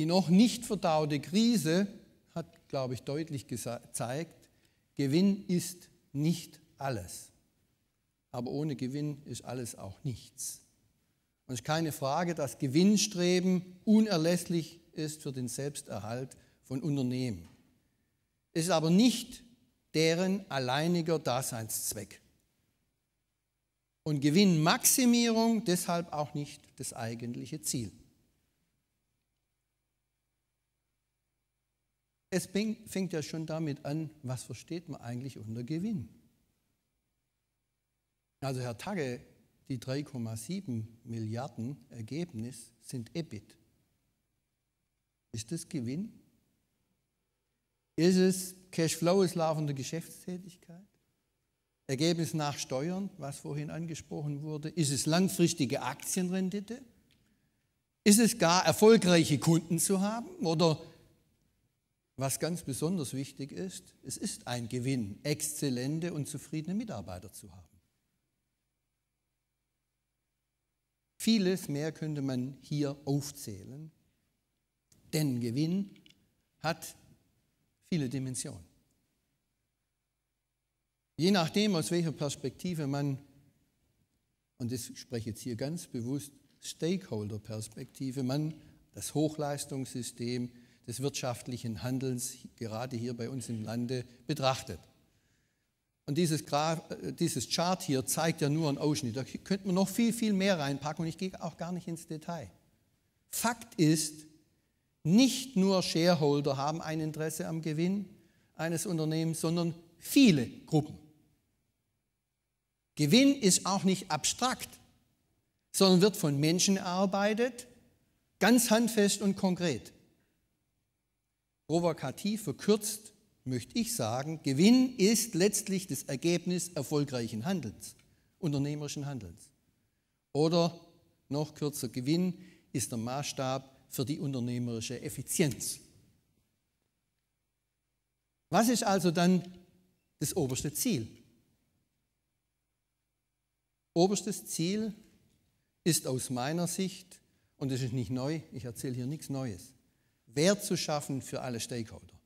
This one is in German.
Die noch nicht verdaute Krise hat, glaube ich, deutlich gezeigt, Gewinn ist nicht alles. Aber ohne Gewinn ist alles auch nichts. Und es ist keine Frage, dass Gewinnstreben unerlässlich ist für den Selbsterhalt von Unternehmen. Es ist aber nicht deren alleiniger Daseinszweck. Und Gewinnmaximierung deshalb auch nicht das eigentliche Ziel. Es fängt ja schon damit an, was versteht man eigentlich unter Gewinn? Also Herr Tagge, die 3,7 Milliarden Ergebnis sind EBIT. Ist das Gewinn? Ist es Cashflow ist laufende Geschäftstätigkeit? Ergebnis nach Steuern, was vorhin angesprochen wurde? Ist es langfristige Aktienrendite? Ist es gar erfolgreiche Kunden zu haben oder was ganz besonders wichtig ist, es ist ein Gewinn, exzellente und zufriedene Mitarbeiter zu haben. Vieles mehr könnte man hier aufzählen, denn Gewinn hat viele Dimensionen. Je nachdem, aus welcher Perspektive man, und ich spreche jetzt hier ganz bewusst Stakeholder-Perspektive, man das Hochleistungssystem, des wirtschaftlichen Handelns gerade hier bei uns im Lande betrachtet. Und dieses, Graf, äh, dieses Chart hier zeigt ja nur einen Ausschnitt. Da könnte man noch viel, viel mehr reinpacken und ich gehe auch gar nicht ins Detail. Fakt ist, nicht nur Shareholder haben ein Interesse am Gewinn eines Unternehmens, sondern viele Gruppen. Gewinn ist auch nicht abstrakt, sondern wird von Menschen erarbeitet, ganz handfest und konkret. Provokativ verkürzt möchte ich sagen, Gewinn ist letztlich das Ergebnis erfolgreichen Handelns, unternehmerischen Handelns. Oder noch kürzer, Gewinn ist der Maßstab für die unternehmerische Effizienz. Was ist also dann das oberste Ziel? Oberstes Ziel ist aus meiner Sicht, und das ist nicht neu, ich erzähle hier nichts Neues, Wert zu schaffen für alle Stakeholder.